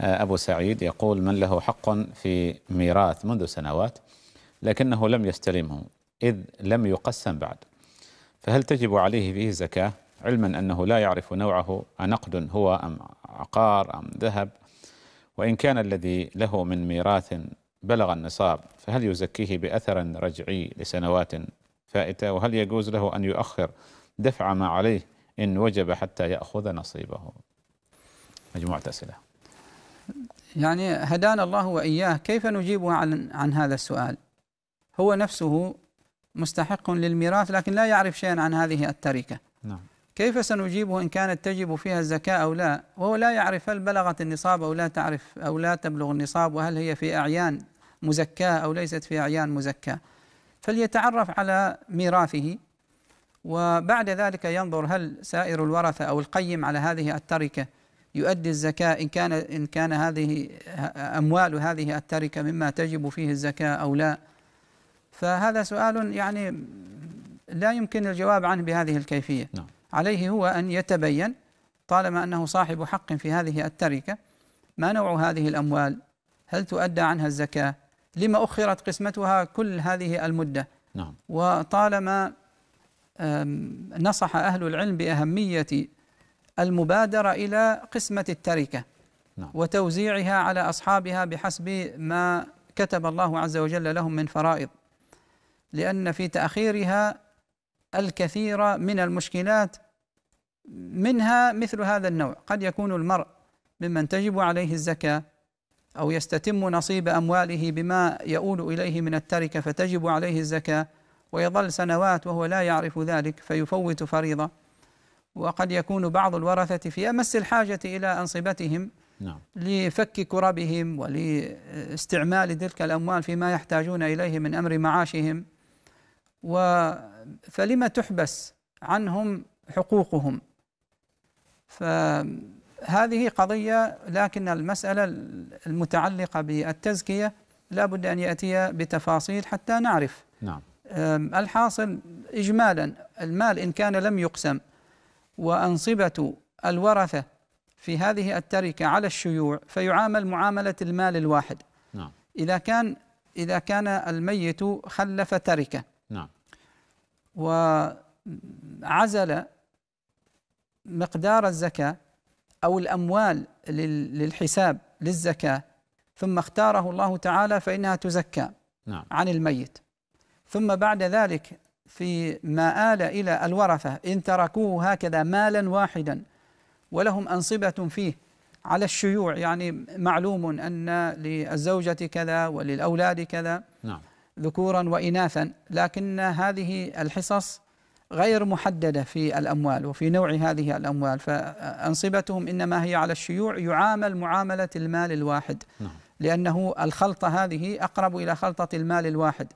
آه، أبو سعيد يقول من له حق في ميراث منذ سنوات لكنه لم يستلمه إذ لم يقسم بعد فهل تجب عليه فيه زكاة علما أنه لا يعرف نوعه أنقد هو أم عقار أم ذهب وإن كان الذي له من ميراث بلغ النصاب فهل يزكيه بأثر رجعي لسنوات فائتة وهل يجوز له أن يؤخر دفع ما عليه إن وجب حتى يأخذ نصيبه مجموعة أسئلة يعني هدانا الله وإياه كيف نجيبه عن, عن هذا السؤال هو نفسه مستحق للميراث لكن لا يعرف شيئا عن هذه التركة نعم. كيف سنجيبه إن كانت تجب فيها الزكاة أو لا وهو لا يعرف هل بلغت النصاب أو لا تعرف أو لا تبلغ النصاب وهل هي في أعيان مزكاة أو ليست في أعيان مزكاة فليتعرف على ميراثه وبعد ذلك ينظر هل سائر الورثة أو القيم على هذه التركة يؤدي الزكاة إن كان إن كان هذه أموال هذه التركة مما تجب فيه الزكاة أو لا فهذا سؤال يعني لا يمكن الجواب عنه بهذه الكيفية نعم. عليه هو أن يتبين طالما أنه صاحب حق في هذه التركة ما نوع هذه الأموال هل تؤدى عنها الزكاة لما أخرت قسمتها كل هذه المدة نعم. وطالما نصح أهل العلم بأهمية المبادرة إلى قسمة التركة نعم. وتوزيعها على أصحابها بحسب ما كتب الله عز وجل لهم من فرائض لأن في تأخيرها الكثير من المشكلات منها مثل هذا النوع قد يكون المرء ممن تجب عليه الزكاة أو يستتم نصيب أمواله بما يؤول إليه من التركة فتجب عليه الزكاة ويظل سنوات وهو لا يعرف ذلك فيفوت فريضة وقد يكون بعض الورثة في أمس الحاجة إلى أنصبتهم نعم. لفك كربهم ولاستعمال تلك الأموال فيما يحتاجون إليه من أمر معاشهم و فلما تحبس عنهم حقوقهم فهذه قضية لكن المسألة المتعلقة بالتزكية لا بد أن يأتي بتفاصيل حتى نعرف نعم. الحاصل إجمالا المال إن كان لم يقسم وأنصبة الورثة في هذه التركة على الشيوع فيعامل معاملة المال الواحد نعم إذا كان إذا كان الميت خلف تركة نعم وعزل مقدار الزكاة أو الأموال للحساب للزكاة ثم اختاره الله تعالى فإنها تزكى نعم. عن الميت ثم بعد ذلك في ما آل إلى الورثة إن تركوه هكذا مالا واحدا ولهم أنصبة فيه على الشيوع يعني معلوم أن للزوجة كذا وللأولاد كذا نعم. ذكورا وإناثا لكن هذه الحصص غير محددة في الأموال وفي نوع هذه الأموال فأنصبتهم إنما هي على الشيوع يعامل معاملة المال الواحد نعم. لأنه الخلطة هذه أقرب إلى خلطة المال الواحد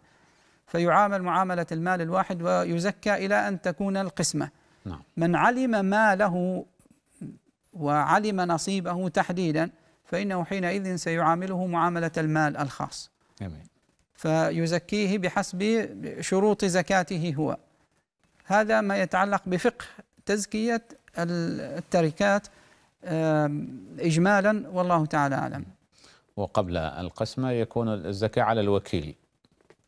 فيعامل معاملة المال الواحد ويزكى إلى أن تكون القسمة نعم. من علم ماله وعلم نصيبه تحديدا فإنه حينئذ سيعامله معاملة المال الخاص جميل. فيزكيه بحسب شروط زكاته هو هذا ما يتعلق بفقه تزكية التركات إجمالا والله تعالى أعلم وقبل القسمة يكون الزكاة على الوكيل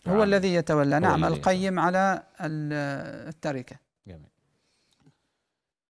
نعم. نعم، هو الذي يتولى نعم القيم على التركة جميل